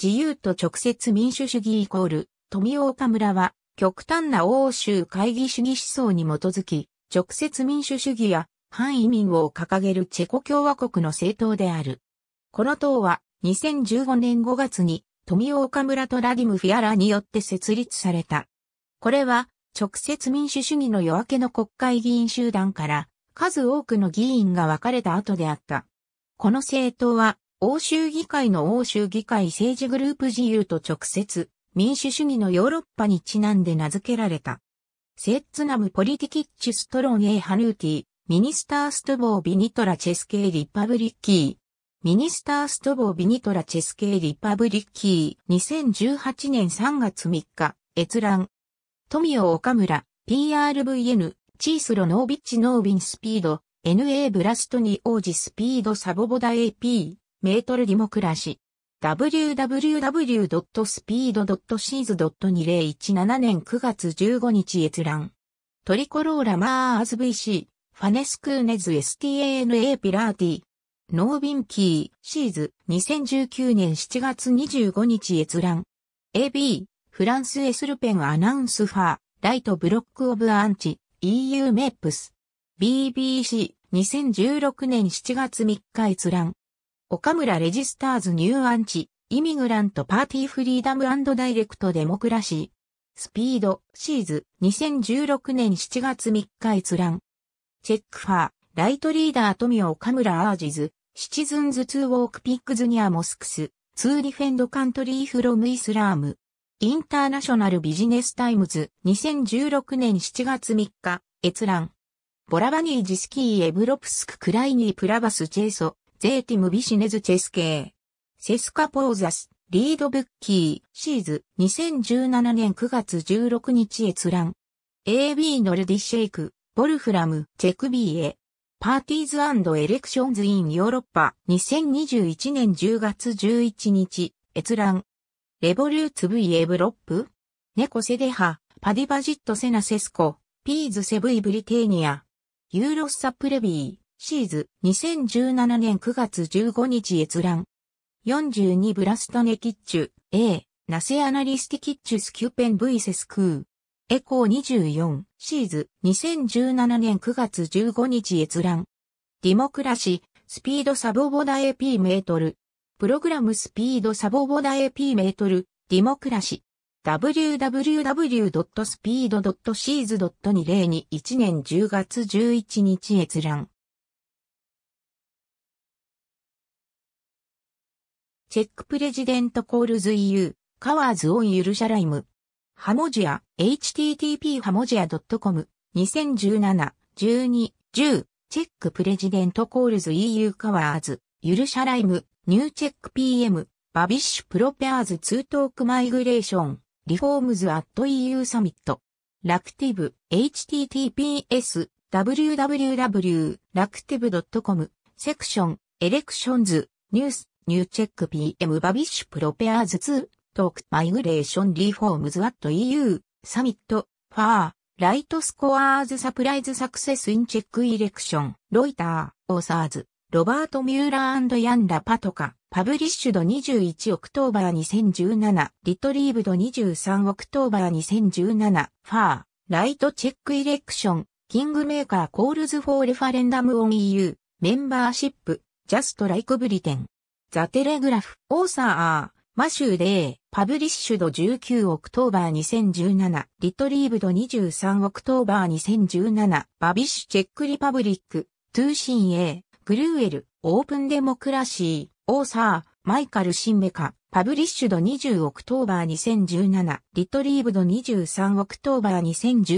自由と直接民主主義イコール、富岡村は、極端な欧州会議主義思想に基づき、直接民主主義や反移民を掲げるチェコ共和国の政党である。この党は、2015年5月に、富岡村とラディム・フィアラによって設立された。これは、直接民主主義の夜明けの国会議員集団から、数多くの議員が分かれた後であった。この政党は、欧州議会の欧州議会政治グループ自由と直接、民主主義のヨーロッパにちなんで名付けられた。セッツナムポリティキッチストロンエーハヌーティ、ミニスターストボービニトラチェスケーリパブリッキー。ミニスターストボービニトラチェスケーリパブリッキー。2018年3月3日、閲覧。富尾岡村、PRVN、チースロノービッチノービンスピード、NA ブラストニオ王子スピードサボボダ AP。メートルディモクラシ。www.speed.seas.2017 年9月15日閲覧。トリコローラマーズ VC、ファネスクーネズ STANA ピラーティ。ノービンキー、シーズ、2019年7月25日閲覧。AB、フランスエスルペンアナウンスファー、ライトブロックオブアンチ、EU メップス。BBC、2016年7月3日閲覧。岡村レジスターズニューアンチ、イミグラントパーティーフリーダムダイレクトデモクラシー。スピード、シーズ、2016年7月3日閲覧。チェックファー、ライトリーダー富岡村アージズ、シチズンズ2ウォークピックズニアモスクス、ツーディフェンドカントリーフロムイスラーム。インターナショナルビジネスタイムズ、2016年7月3日、閲覧。ボラバニージスキーエブロプスククライニープラバスチェイソ、ゼーティムビシネズチェス系。セスカポーザス、リードブッキー、シーズ、2017年9月16日閲覧。AB ノルディシェイク、ボルフラム、チェクビーエ。パーティーズエレクションズインヨーロッパ、2021年10月11日、閲覧。レボリューツ V エブロップネコセデハ、パディバジットセナセスコ、ピーズセブイブリテーニア。ユーロッサプレビー。シーズ、2017年9月15日閲覧。42ブラストネキッチュ、A、ナセアナリスティキッチュスキューペン V セスクー。エコー24、シーズ、2017年9月15日閲覧。ディモクラシ、スピードサボボダ AP メートル。プログラムスピードサボボダ AP メートル、ディモクラシ。www.speed.seas.2021 年10月11日閲覧。チェックプレジデントコールズ EU、カワーズオンユルシャライム。ハモジア、http ハモジア .com、2017、12、10、チェックプレジデントコールズ EU カワーズ、ユルシャライム、ニューチェック PM、バビッシュプロペアーズツートークマイグレーション、リフォームズアット EU サミット。ラクティブ、https、www.lactive.com、セクション、エレクションズ、ニュース、ニューチェック PM バビッシュプロペアーズ2トークマイグレーションリフォームズアット EU サミットファーライトスコアーズサプライズサクセスインチェックイレクションロイターオーサーズロバート・ミューラーヤンラ・パトカパブリッシュド21オクトーバー2017リトリーブド23オクトーバー2017ファーライトチェックイレクションキングメーカーコールズフォーレファレンダムオン EU メンバーシップジャストライクブリテンザ・テレグラフ、オーサー、マシュー・デー、パブリッシュド19オクトーバー2017、リトリーブド23オクトーバー2017、バビッシュ・チェック・リパブリック、トゥーシン・エー、グルーエル、オープン・デモクラシー、オーサー、マイカル・シンベカ、パブリッシュド20オクトーバー2017、リトリーブド23オクトーバー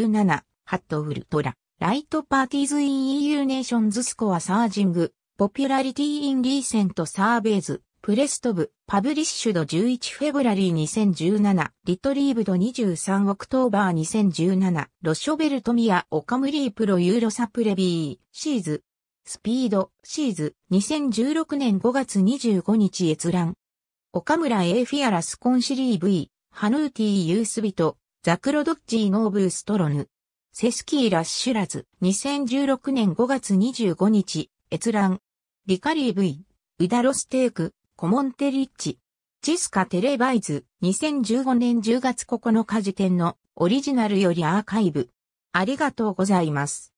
2017、ハットウルトラ、ライトパーティーズイン EU ネーションズスコアサージング、ポピュラリティ・イン・リーセント・サーベイズ、プレストブ、パブリッシュド11フェブラリー2017、リトリーブド23オクトーバー2017、ロショベルトミア、オカムリープロユーロサプレビー、シーズ、スピード、シーズ、2016年5月25日閲覧。オカムラ・エーフィアラスコンシリー V、ハヌーティユースビト、ザクロドッジーノーブーストロヌ。セスキーラッシュラズ、2016年5月25日、閲覧。リカリー V、ウダロステーク、コモンテリッチ、チスカテレバイズ、2015年10月9日時点のオリジナルよりアーカイブ。ありがとうございます。